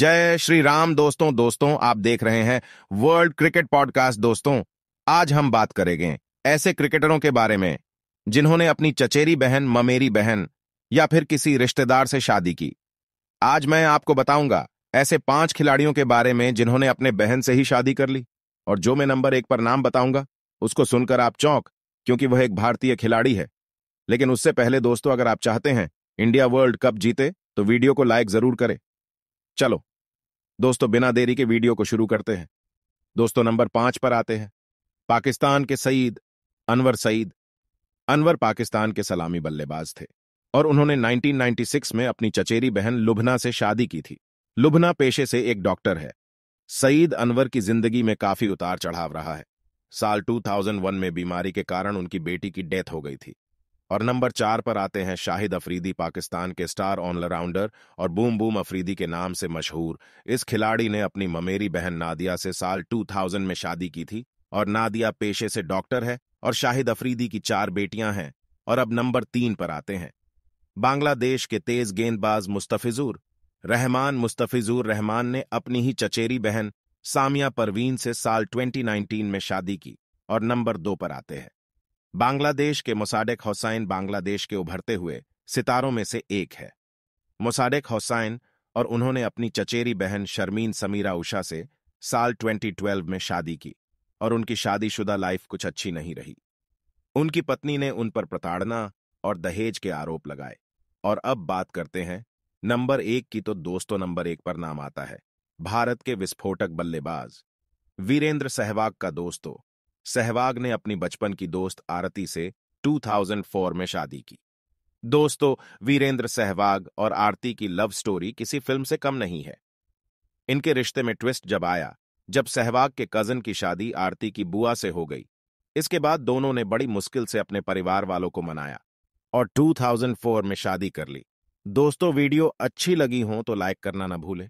जय श्री राम दोस्तों दोस्तों आप देख रहे हैं वर्ल्ड क्रिकेट पॉडकास्ट दोस्तों आज हम बात करेंगे ऐसे क्रिकेटरों के बारे में जिन्होंने अपनी चचेरी बहन ममेरी बहन या फिर किसी रिश्तेदार से शादी की आज मैं आपको बताऊंगा ऐसे पांच खिलाड़ियों के बारे में जिन्होंने अपने बहन से ही शादी कर ली और जो मैं नंबर एक पर नाम बताऊंगा उसको सुनकर आप चौंक क्योंकि वह एक भारतीय खिलाड़ी है लेकिन उससे पहले दोस्तों अगर आप चाहते हैं इंडिया वर्ल्ड कप जीते तो वीडियो को लाइक जरूर करें चलो दोस्तों बिना देरी के वीडियो को शुरू करते हैं दोस्तों नंबर पांच पर आते हैं पाकिस्तान के सईद अनवर सईद अनवर पाकिस्तान के सलामी बल्लेबाज थे और उन्होंने 1996 में अपनी चचेरी बहन लुभना से शादी की थी लुभना पेशे से एक डॉक्टर है सईद अनवर की जिंदगी में काफी उतार चढ़ाव रहा है साल 2001 में बीमारी के कारण उनकी बेटी की डेथ हो गई थी और नंबर चार पर आते हैं शाहिद अफरीदी पाकिस्तान के स्टार ऑलराउंडर और बूम बूम अफरीदी के नाम से मशहूर इस खिलाड़ी ने अपनी ममेरी बहन नादिया से साल 2000 में शादी की थी और नादिया पेशे से डॉक्टर है और शाहिद अफरीदी की चार बेटियां हैं और अब नंबर तीन पर आते हैं बांग्लादेश के तेज गेंदबाज मुस्तफिजूर रहमान मुस्तफिजूर रहमान ने अपनी ही चचेरी बहन सामिया परवीन से साल ट्वेंटी में शादी की और नंबर दो पर आते हैं बांग्लादेश के मोसाडेक हुसैन बांग्लादेश के उभरते हुए सितारों में से एक है मोसाडेक हुसैन और उन्होंने अपनी चचेरी बहन शर्मीन समीरा उषा से साल 2012 में शादी की और उनकी शादीशुदा लाइफ कुछ अच्छी नहीं रही उनकी पत्नी ने उन पर प्रताड़ना और दहेज के आरोप लगाए और अब बात करते हैं नंबर एक की तो दोस्तों नंबर एक पर नाम आता है भारत के विस्फोटक बल्लेबाज वीरेंद्र सहवाग का दोस्तों सहवाग ने अपनी बचपन की दोस्त आरती से 2004 में शादी की दोस्तों वीरेंद्र सहवाग और आरती की लव स्टोरी किसी फिल्म से कम नहीं है इनके रिश्ते में ट्विस्ट जब आया जब सहवाग के कजन की शादी आरती की बुआ से हो गई इसके बाद दोनों ने बड़ी मुश्किल से अपने परिवार वालों को मनाया और 2004 में शादी कर ली दोस्तों वीडियो अच्छी लगी हो तो लाइक करना ना भूलें